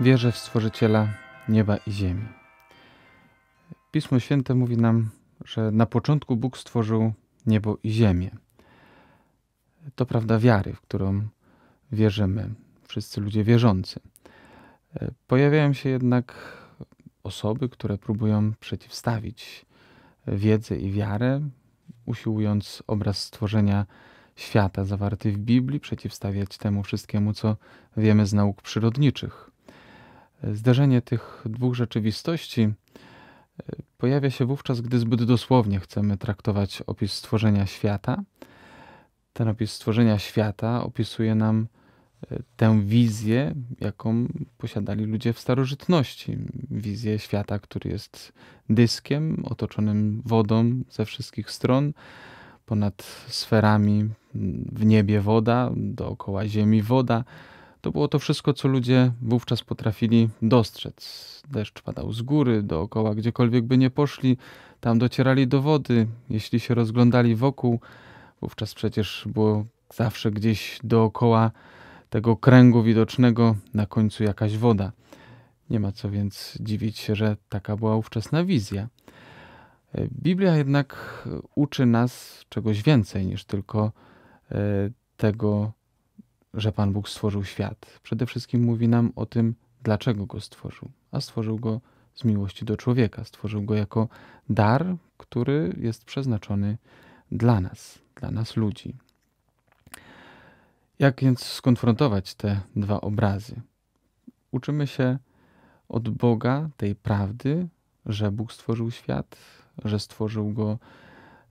Wierzę w Stworzyciela nieba i ziemi. Pismo Święte mówi nam, że na początku Bóg stworzył niebo i ziemię. To prawda wiary, w którą wierzymy, wszyscy ludzie wierzący. Pojawiają się jednak osoby, które próbują przeciwstawić wiedzę i wiarę, usiłując obraz stworzenia świata zawarty w Biblii przeciwstawiać temu wszystkiemu, co wiemy z nauk przyrodniczych Zderzenie tych dwóch rzeczywistości e, pojawia się wówczas, gdy zbyt dosłownie chcemy traktować opis stworzenia świata. Ten opis stworzenia świata opisuje nam e, tę wizję, jaką posiadali ludzie w starożytności. Wizję świata, który jest dyskiem otoczonym wodą ze wszystkich stron, ponad sferami w niebie woda, dookoła ziemi woda to było to wszystko, co ludzie wówczas potrafili dostrzec. Deszcz padał z góry, dookoła, gdziekolwiek by nie poszli, tam docierali do wody. Jeśli się rozglądali wokół, wówczas przecież było zawsze gdzieś dookoła tego kręgu widocznego na końcu jakaś woda. Nie ma co więc dziwić się, że taka była ówczesna wizja. E, Biblia jednak uczy nas czegoś więcej niż tylko e, tego, że Pan Bóg stworzył świat. Przede wszystkim mówi nam o tym, dlaczego go stworzył. A stworzył go z miłości do człowieka, stworzył go jako dar, który jest przeznaczony dla nas, dla nas ludzi. Jak więc skonfrontować te dwa obrazy? Uczymy się od Boga tej prawdy, że Bóg stworzył świat, że stworzył go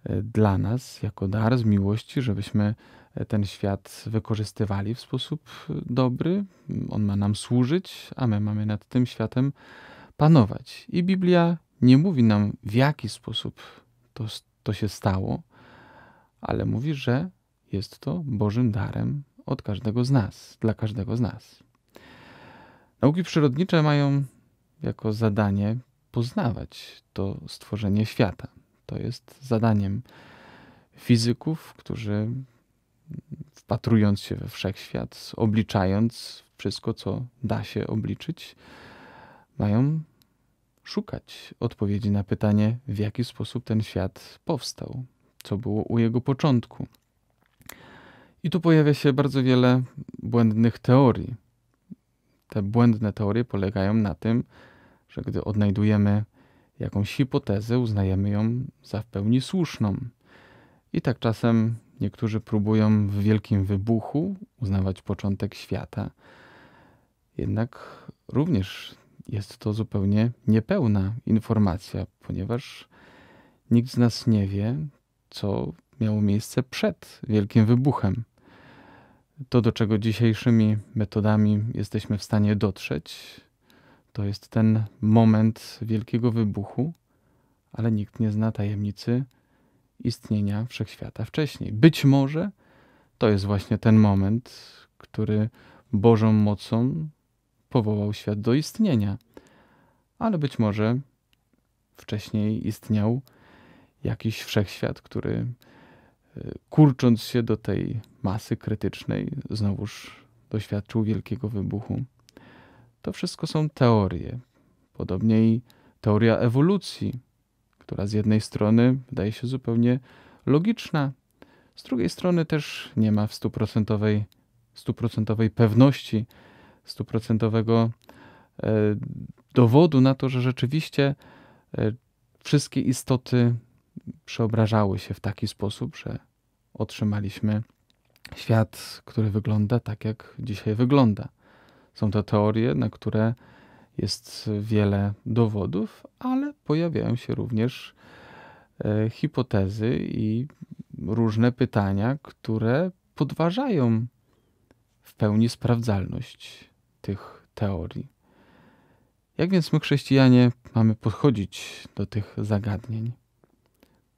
e, dla nas jako dar z miłości, żebyśmy ten świat wykorzystywali w sposób dobry. On ma nam służyć, a my mamy nad tym światem panować. I Biblia nie mówi nam, w jaki sposób to, to się stało, ale mówi, że jest to Bożym darem od każdego z nas, dla każdego z nas. Nauki przyrodnicze mają jako zadanie poznawać to stworzenie świata. To jest zadaniem fizyków, którzy wpatrując się we wszechświat, obliczając wszystko, co da się obliczyć, mają szukać odpowiedzi na pytanie, w jaki sposób ten świat powstał, co było u jego początku. I tu pojawia się bardzo wiele błędnych teorii. Te błędne teorie polegają na tym, że gdy odnajdujemy jakąś hipotezę, uznajemy ją za w pełni słuszną. I tak czasem Niektórzy próbują w wielkim wybuchu uznawać początek świata. Jednak również jest to zupełnie niepełna informacja, ponieważ nikt z nas nie wie, co miało miejsce przed wielkim wybuchem. To, do czego dzisiejszymi metodami jesteśmy w stanie dotrzeć, to jest ten moment wielkiego wybuchu, ale nikt nie zna tajemnicy istnienia wszechświata wcześniej. Być może to jest właśnie ten moment, który Bożą mocą powołał świat do istnienia. Ale być może wcześniej istniał jakiś wszechświat, który y, kurcząc się do tej masy krytycznej, znowuż doświadczył wielkiego wybuchu. To wszystko są teorie. Podobnie i teoria ewolucji, która z jednej strony wydaje się zupełnie logiczna, z drugiej strony też nie ma stuprocentowej, stuprocentowej pewności, stuprocentowego e, dowodu na to, że rzeczywiście e, wszystkie istoty przeobrażały się w taki sposób, że otrzymaliśmy świat, który wygląda tak, jak dzisiaj wygląda. Są to teorie, na które jest wiele dowodów, ale pojawiają się również e, hipotezy i różne pytania, które podważają w pełni sprawdzalność tych teorii. Jak więc my, chrześcijanie, mamy podchodzić do tych zagadnień?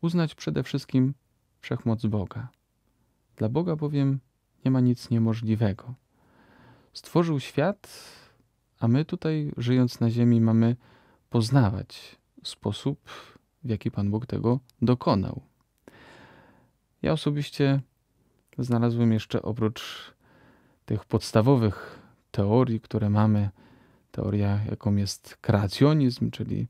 Uznać przede wszystkim wszechmoc Boga. Dla Boga bowiem nie ma nic niemożliwego. Stworzył świat a my tutaj, żyjąc na ziemi, mamy poznawać sposób, w jaki Pan Bóg tego dokonał. Ja osobiście znalazłem jeszcze oprócz tych podstawowych teorii, które mamy, teoria, jaką jest kreacjonizm, czyli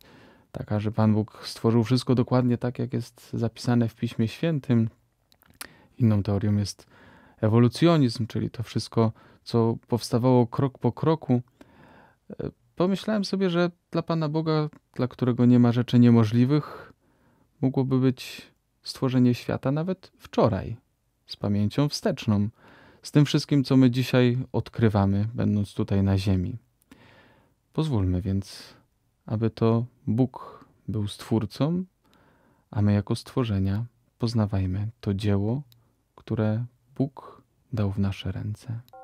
taka, że Pan Bóg stworzył wszystko dokładnie tak, jak jest zapisane w Piśmie Świętym. Inną teorią jest ewolucjonizm, czyli to wszystko, co powstawało krok po kroku, Pomyślałem sobie, że dla Pana Boga, dla którego nie ma rzeczy niemożliwych, mogłoby być stworzenie świata nawet wczoraj, z pamięcią wsteczną, z tym wszystkim, co my dzisiaj odkrywamy, będąc tutaj na Ziemi. Pozwólmy więc, aby to Bóg był stwórcą, a my jako stworzenia poznawajmy to dzieło, które Bóg dał w nasze ręce.